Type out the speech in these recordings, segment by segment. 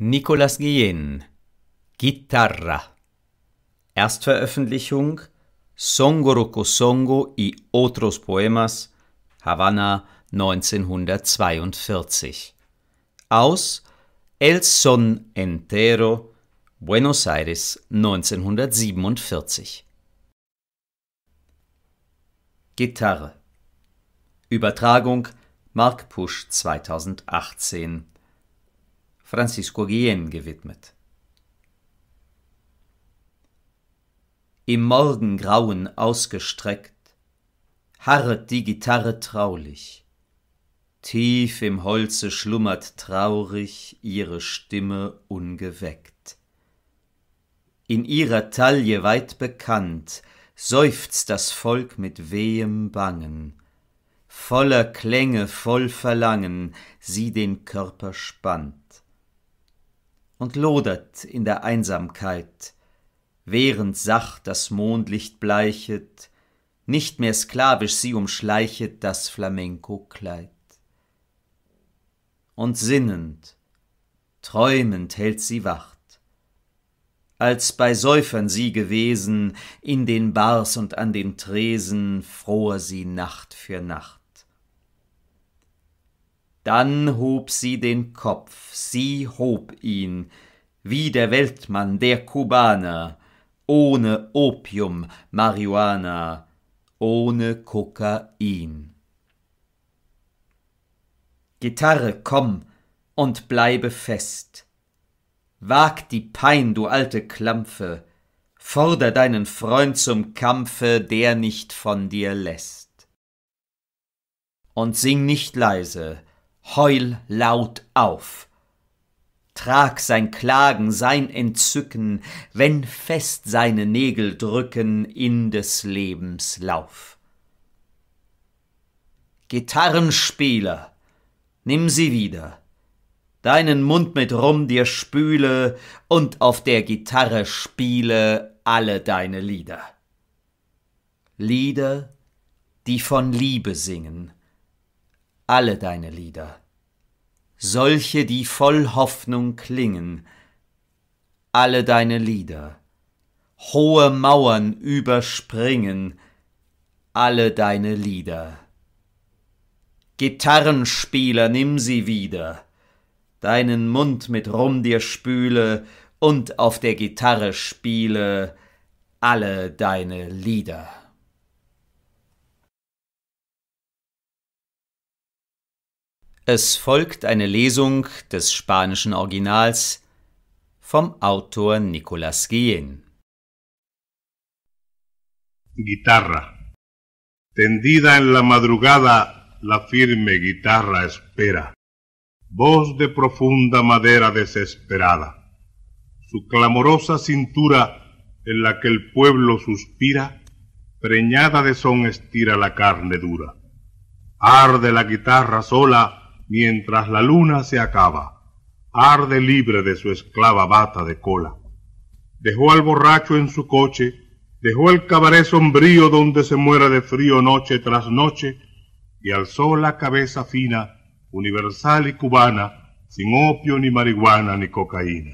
Nicolas Guillen Gitarra. Erstveröffentlichung Songoroko Songo y otros poemas Havanna 1942 aus El Son Entero Buenos Aires 1947 Gitarre Übertragung Mark Pusch 2018 Francisco Guillen gewidmet. Im Morgengrauen ausgestreckt, harret die Gitarre traulich, tief im Holze schlummert traurig ihre Stimme ungeweckt. In ihrer Taille weit bekannt, seufzt das Volk mit wehem Bangen, voller Klänge, voll Verlangen, sie den Körper spannt und lodert in der Einsamkeit, während sacht das Mondlicht bleichet, nicht mehr sklavisch sie umschleichet das Flamenco-Kleid. Und sinnend, träumend hält sie Wacht, als bei Säufern sie gewesen, in den Bars und an den Tresen fror sie Nacht für Nacht. Dann hob sie den Kopf, sie hob ihn, wie der Weltmann, der Kubaner, ohne Opium, Marihuana, ohne Kokain. Gitarre, komm und bleibe fest. Wag die Pein, du alte Klampfe, forder deinen Freund zum Kampfe, der nicht von dir lässt. Und sing nicht leise, heul laut auf. Trag sein Klagen, sein Entzücken, wenn fest seine Nägel drücken in des Lebens Lauf. Gitarrenspieler, nimm sie wieder, deinen Mund mit Rum dir spüle und auf der Gitarre spiele alle deine Lieder. Lieder, die von Liebe singen, alle deine Lieder, solche, die voll Hoffnung klingen, alle deine Lieder, hohe Mauern überspringen, alle deine Lieder. Gitarrenspieler, nimm sie wieder, deinen Mund mit Rum dir spüle und auf der Gitarre spiele alle deine Lieder. Es folgt una Lesung des spanischen Originals vom Autor Nicolas Guillén. Guitarra. Tendida en la madrugada, la firme guitarra espera. Voz de profunda madera desesperada. Su clamorosa cintura, en la que el pueblo suspira, preñada de son estira la carne dura. Arde la guitarra sola, mientras la luna se acaba, arde libre de su esclava bata de cola. Dejó al borracho en su coche, dejó el cabaret sombrío donde se muere de frío noche tras noche, y alzó la cabeza fina, universal y cubana, sin opio ni marihuana ni cocaína.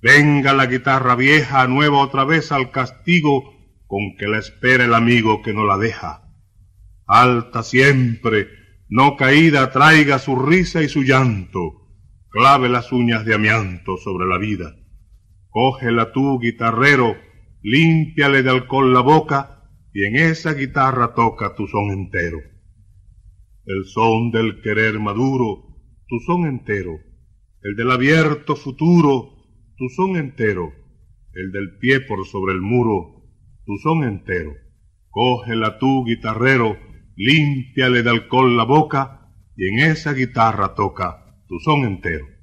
Venga la guitarra vieja nueva otra vez al castigo con que la espera el amigo que no la deja. Alta siempre, no caída traiga su risa y su llanto, clave las uñas de amianto sobre la vida. Cógela tú, guitarrero, límpiale de alcohol la boca y en esa guitarra toca tu son entero. El son del querer maduro, tu son entero, el del abierto futuro, tu son entero, el del pie por sobre el muro, tu son entero. Cógela tú, guitarrero, límpiale de alcohol la boca y en esa guitarra toca tu son entero.